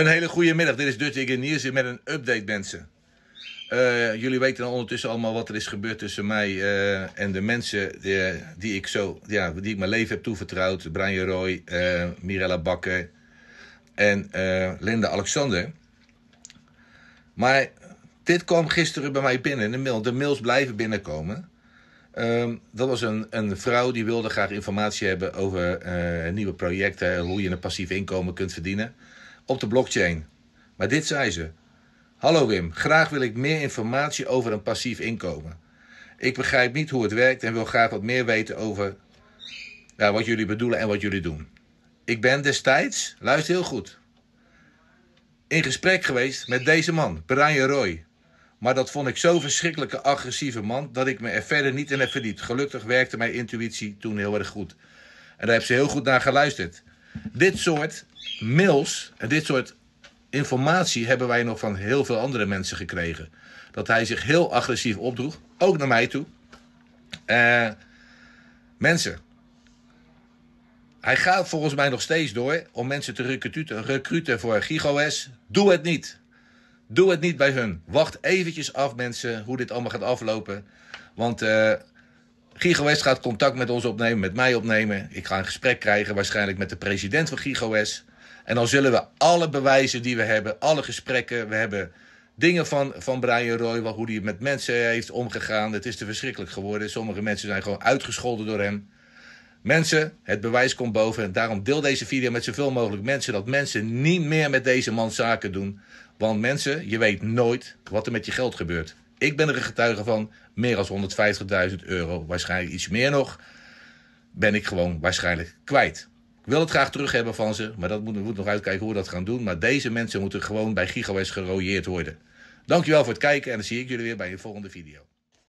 Een hele goede middag. Dit is Dutch Engineers met een update, mensen. Eh, jullie weten ondertussen allemaal wat er is gebeurd tussen mij eh, en de mensen die, die, ik zo, ja, die ik mijn leven heb toevertrouwd. Brian Roy, eh, Mirella Bakker en Linda Alexander. Maar dit kwam gisteren bij mij binnen. De, mail, de mails blijven binnenkomen. Ehm, dat was een, een, vrouw die wilde graag informatie hebben over nieuwe projecten, hoe je een passief inkomen kunt verdienen op de blockchain. Maar dit zei ze. Hallo Wim, graag wil ik meer informatie over een passief inkomen. Ik begrijp niet hoe het werkt en wil graag wat meer weten over nou, wat jullie bedoelen en wat jullie doen. Ik ben destijds, luister heel goed, in gesprek geweest met deze man, Brian Roy. Maar dat vond ik zo'n verschrikkelijke agressieve man dat ik me er verder niet in heb verdiept. Gelukkig werkte mijn intuïtie toen heel erg goed. En daar heb ze heel goed naar geluisterd. Dit soort mails en dit soort informatie hebben wij nog van heel veel andere mensen gekregen. Dat hij zich heel agressief opdroeg, ook naar mij toe. Eh, mensen, hij gaat volgens mij nog steeds door om mensen te recruten, recruten voor GigoS. Doe het niet. Doe het niet bij hun. Wacht eventjes af, mensen, hoe dit allemaal gaat aflopen. Want uh, eh, GigoS gaat contact met ons opnemen, met mij opnemen. Ik ga een gesprek krijgen, waarschijnlijk met de president van GigoS. En dan zullen we alle bewijzen die we hebben, alle gesprekken, we hebben dingen van, van Brian Roy, hoe hij met mensen heeft omgegaan. Het is te verschrikkelijk geworden. Sommige mensen zijn gewoon uitgescholden door hem. Mensen, het bewijs komt boven. En daarom deel deze video met zoveel mogelijk mensen. Dat mensen niet meer met deze man zaken doen. Want mensen, je weet nooit wat er met je geld gebeurt. Ik ben er een getuige van. Meer dan 150.000 euro, waarschijnlijk iets meer nog. Ben ik gewoon waarschijnlijk kwijt wil het graag terug hebben van ze, maar dat moet, moeten nog uitkijken hoe we dat gaan doen. Maar deze mensen moeten gewoon bij GigaWest gerooieerd worden. Dankjewel voor het kijken en dan zie ik jullie weer bij een volgende video.